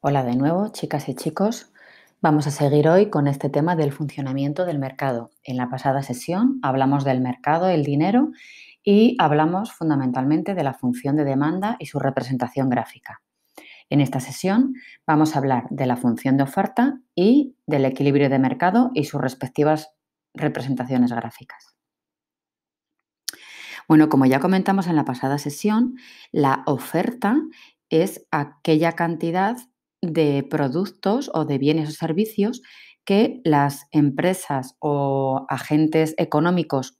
Hola de nuevo, chicas y chicos. Vamos a seguir hoy con este tema del funcionamiento del mercado. En la pasada sesión hablamos del mercado, el dinero, y hablamos fundamentalmente de la función de demanda y su representación gráfica. En esta sesión vamos a hablar de la función de oferta y del equilibrio de mercado y sus respectivas representaciones gráficas. Bueno, como ya comentamos en la pasada sesión, la oferta es aquella cantidad de productos o de bienes o servicios que las empresas o agentes económicos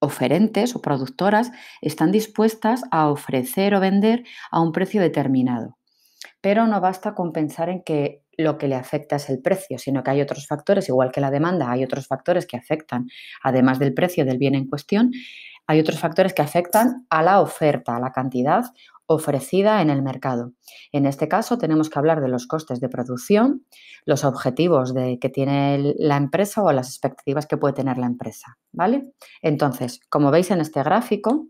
oferentes o productoras están dispuestas a ofrecer o vender a un precio determinado. Pero no basta con pensar en que lo que le afecta es el precio, sino que hay otros factores, igual que la demanda, hay otros factores que afectan, además del precio del bien en cuestión, hay otros factores que afectan a la oferta, a la cantidad ofrecida en el mercado. En este caso tenemos que hablar de los costes de producción, los objetivos de, que tiene la empresa o las expectativas que puede tener la empresa, ¿vale? Entonces, como veis en este gráfico,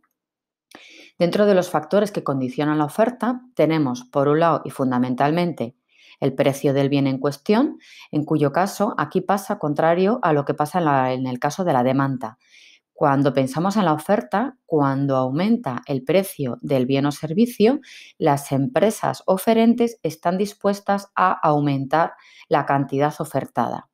dentro de los factores que condicionan la oferta, tenemos por un lado y fundamentalmente el precio del bien en cuestión, en cuyo caso aquí pasa contrario a lo que pasa en, en el caso de la demanda. Cuando pensamos en la oferta, cuando aumenta el precio del bien o servicio, las empresas oferentes están dispuestas a aumentar la cantidad ofertada.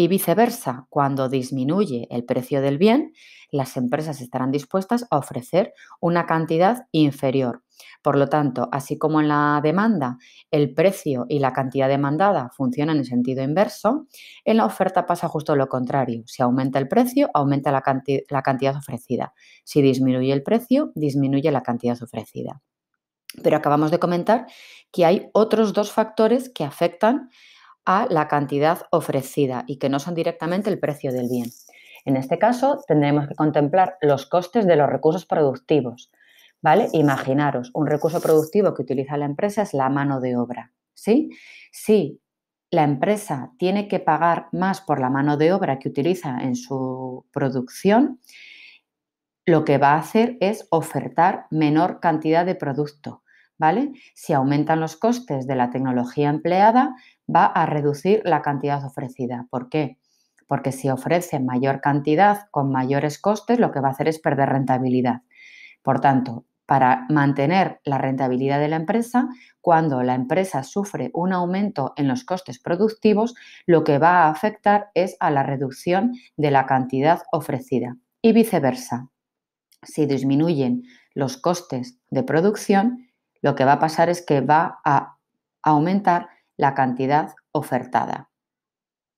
Y viceversa, cuando disminuye el precio del bien, las empresas estarán dispuestas a ofrecer una cantidad inferior. Por lo tanto, así como en la demanda el precio y la cantidad demandada funcionan en sentido inverso, en la oferta pasa justo lo contrario. Si aumenta el precio, aumenta la, la cantidad ofrecida. Si disminuye el precio, disminuye la cantidad ofrecida. Pero acabamos de comentar que hay otros dos factores que afectan a la cantidad ofrecida y que no son directamente el precio del bien. En este caso, tendremos que contemplar los costes de los recursos productivos. ¿Vale? Imaginaros, un recurso productivo que utiliza la empresa es la mano de obra. ¿sí? Si la empresa tiene que pagar más por la mano de obra que utiliza en su producción, lo que va a hacer es ofertar menor cantidad de producto. Si aumentan los costes de la tecnología empleada, va a reducir la cantidad ofrecida. ¿Por qué? Porque si ofrece mayor cantidad con mayores costes, lo que va a hacer es perder rentabilidad. Por tanto, para mantener la rentabilidad de la empresa, cuando la empresa sufre un aumento en los costes productivos, lo que va a afectar es a la reducción de la cantidad ofrecida y viceversa. Si disminuyen los costes de producción, lo que va a pasar es que va a aumentar la cantidad ofertada.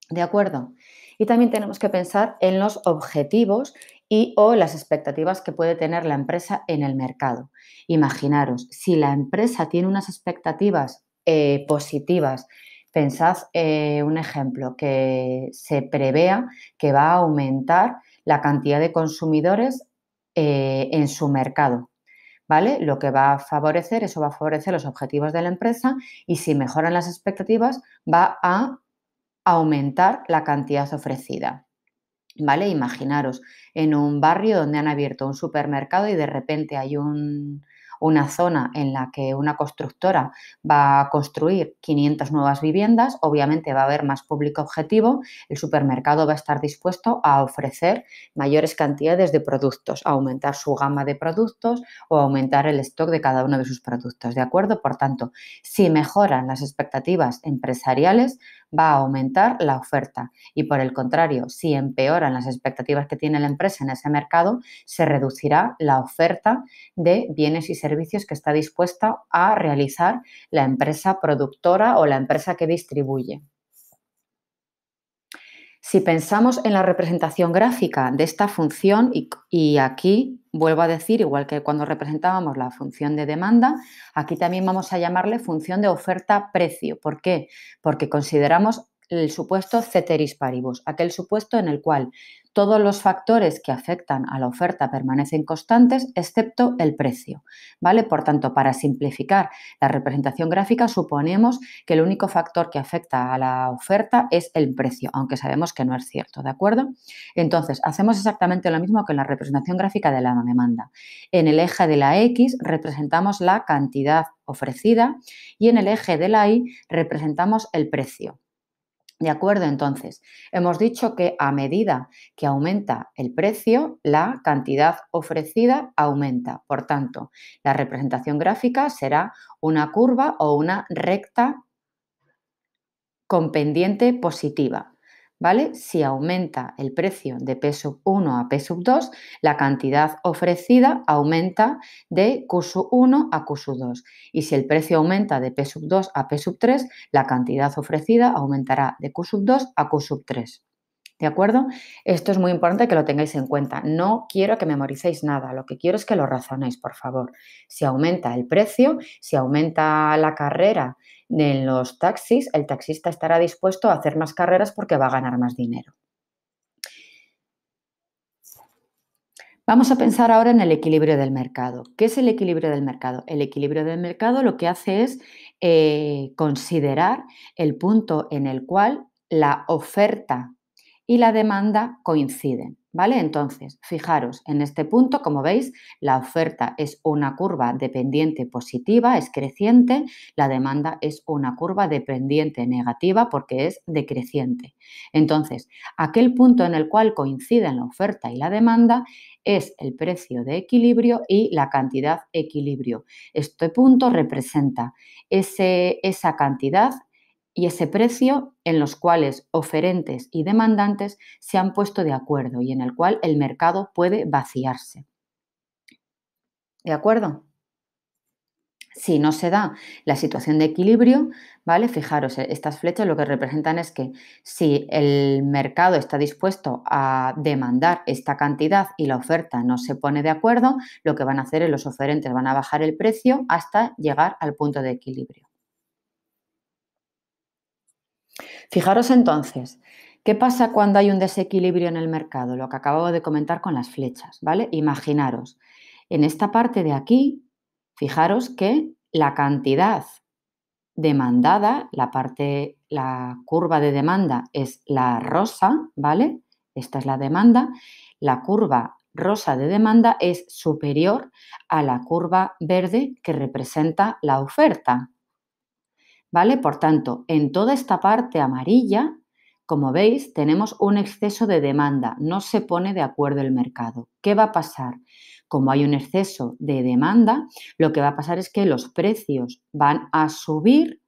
¿De acuerdo? Y también tenemos que pensar en los objetivos y o las expectativas que puede tener la empresa en el mercado. Imaginaros, si la empresa tiene unas expectativas eh, positivas, pensad eh, un ejemplo, que se prevea que va a aumentar la cantidad de consumidores eh, en su mercado. ¿vale? Lo que va a favorecer, eso va a favorecer los objetivos de la empresa y si mejoran las expectativas va a aumentar la cantidad ofrecida. ¿Vale? Imaginaros en un barrio donde han abierto un supermercado y de repente hay un, una zona en la que una constructora va a construir 500 nuevas viviendas, obviamente va a haber más público objetivo, el supermercado va a estar dispuesto a ofrecer mayores cantidades de productos, aumentar su gama de productos o aumentar el stock de cada uno de sus productos, ¿de acuerdo? Por tanto, si mejoran las expectativas empresariales, va a aumentar la oferta y por el contrario, si empeoran las expectativas que tiene la empresa en ese mercado, se reducirá la oferta de bienes y servicios servicios que está dispuesta a realizar la empresa productora o la empresa que distribuye. Si pensamos en la representación gráfica de esta función, y, y, aquí vuelvo a decir, igual que cuando representábamos la función de demanda, aquí también vamos a llamarle función de oferta-precio. ¿Por qué? Porque consideramos el supuesto ceteris paribus, aquel supuesto en el cual todos los factores que afectan a la oferta permanecen constantes, excepto el precio. ¿vale? Por tanto, para simplificar la representación gráfica, suponemos que el único factor que afecta a la oferta es el precio, aunque sabemos que no es cierto. ¿De acuerdo? Entonces, hacemos exactamente lo mismo que en la representación gráfica de la demanda. En el eje de la X representamos la cantidad ofrecida y en el eje de la Y representamos el precio. ¿De acuerdo? Entonces, hemos dicho que a medida que aumenta el precio, la cantidad ofrecida aumenta. Por tanto, la representación gráfica será una curva o una recta con pendiente positiva. Si aumenta el precio de P 1 a P 2, la cantidad ofrecida aumenta de Q 1 a Q 2. Y si el precio aumenta de P 2 a P 3, la cantidad ofrecida aumentará de Q 2 a Q 3. ¿De acuerdo? Esto es muy importante que lo tengáis en cuenta. No quiero que memoricéis nada, lo que quiero es que lo razonéis, por favor. Si aumenta el precio, si aumenta la carrera en los taxis, el taxista estará dispuesto a hacer más carreras porque va a ganar más dinero. Vamos a pensar ahora en el equilibrio del mercado. ¿Qué es el equilibrio del mercado? El equilibrio del mercado lo que hace es eh, considerar el punto en el cual la oferta y la demanda coinciden. ¿Vale? Entonces, fijaros, en este punto, como veis, la oferta es una curva dependiente positiva, es creciente, la demanda es una curva dependiente negativa porque es decreciente. Entonces, aquel punto en el cual coinciden la oferta y la demanda es el precio de equilibrio y la cantidad equilibrio. Este punto representa ese, esa cantidad y ese precio en los cuales oferentes y demandantes se han puesto de acuerdo y en el cual el mercado puede vaciarse. ¿De acuerdo? Si no se da la situación de equilibrio, ¿vale? Fijaros, e, estas flechas lo que representan es que si el mercado está dispuesto a demandar esta cantidad y la oferta no se pone de acuerdo, lo que van a hacer es los oferentes van a bajar el precio hasta llegar al punto de equilibrio. Fijaros entonces, ¿qué pasa cuando hay un desequilibrio en el mercado? Lo que acabo de comentar con las flechas, ¿vale? Imaginaros, en esta parte de aquí, fijaros que la cantidad demandada, la parte, la curva de demanda es la rosa, ¿vale? Esta es la demanda. La curva rosa de demanda es superior a la curva verde que representa la oferta. ¿vale? Por tanto, en toda esta parte amarilla, como veis, tenemos un exceso de demanda, no se pone de acuerdo el mercado. ¿Qué va a pasar? Como hay un exceso de demanda, lo que va a pasar es que los precios van a subir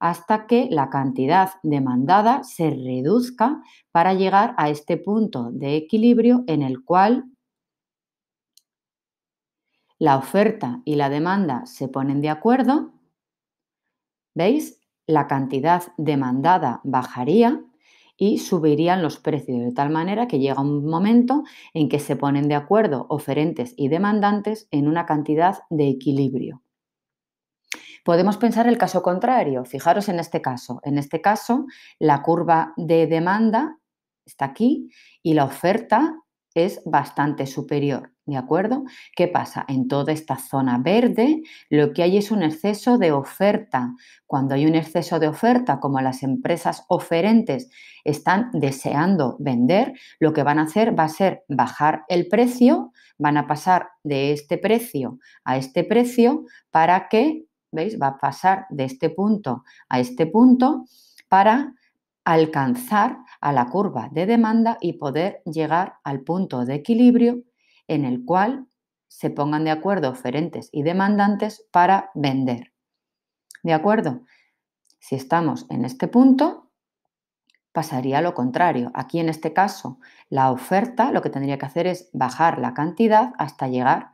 hasta que la cantidad demandada se reduzca para llegar a este punto de equilibrio en el cual la oferta y la demanda se ponen de acuerdo ¿Veis? La cantidad demandada bajaría y subirían los precios de tal manera que llega un momento en que se ponen de acuerdo oferentes y demandantes en una cantidad de equilibrio. Podemos pensar el caso contrario. Fijaros en este caso. En este caso, la curva de demanda está aquí y la oferta es bastante superior, ¿de acuerdo? ¿Qué pasa? En toda esta zona verde lo que hay es un exceso de oferta. Cuando hay un exceso de oferta, como las empresas oferentes están deseando vender, lo que van a hacer va a ser bajar el precio, van a pasar de este precio a este precio para que, ¿veis? Va a pasar de este punto a este punto para alcanzar a la curva de demanda y poder llegar al punto de equilibrio en el cual se pongan de acuerdo oferentes y demandantes para vender. ¿De acuerdo? Si estamos en este punto, pasaría lo contrario. Aquí en este caso, la oferta lo que tendría que hacer es bajar la cantidad hasta llegar,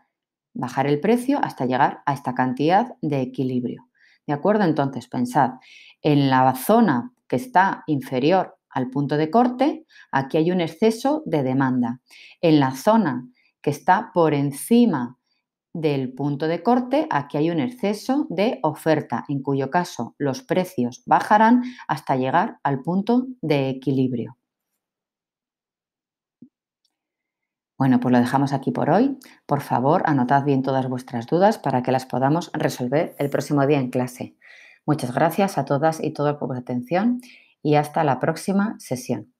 bajar el precio hasta llegar a esta cantidad de equilibrio. ¿De acuerdo? Entonces, pensad, en la zona que está inferior al punto de corte, aquí hay un exceso de demanda. En la zona que está por encima del punto de corte, aquí hay un exceso de oferta, en cuyo caso los precios bajarán hasta llegar al punto de equilibrio. Bueno, pues lo dejamos aquí por hoy. Por favor, anotad bien todas vuestras dudas para que las podamos resolver el próximo día en clase. Muchas gracias a todas y todos por su atención y hasta la próxima sesión.